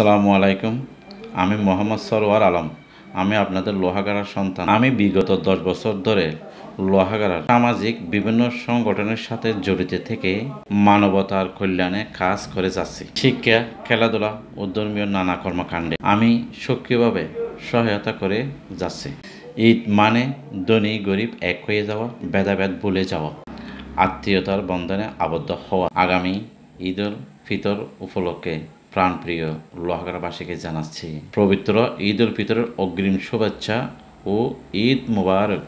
আসসালামু আলাইকুম আমি মোহাম্মদ সরওয়ার আলম আমি আপনাদের লোহাগাড়ার সন্তান আমি বিগত দশ বছর ধরে লোহাগাড়ার সামাজিক বিভিন্ন সংগঠনের সাথে জড়িত থেকে মানবতার কল্যাণে কাজ করে যাচ্ছি শিক্ষা খেলাধুলা ও ধর্মীয় নানা কর্মকাণ্ডে আমি সক্রিয়ভাবে সহায়তা করে যাচ্ছি ঈদ মানে ধনী গরিব এক হয়ে যাওয়া ভেদাভেদ ভুলে যাওয়া আত্মীয়তার বন্ধনে আবদ্ধ হওয়া আগামী ঈদুল ফিতর উপলক্ষে প্রাণপ্রিয় লোহাগড়াবাসীকে জানাচ্ছি পবিত্র ঈদ উল ফিতরের অগ্রিম শুভেচ্ছা ও ঈদ মুবারক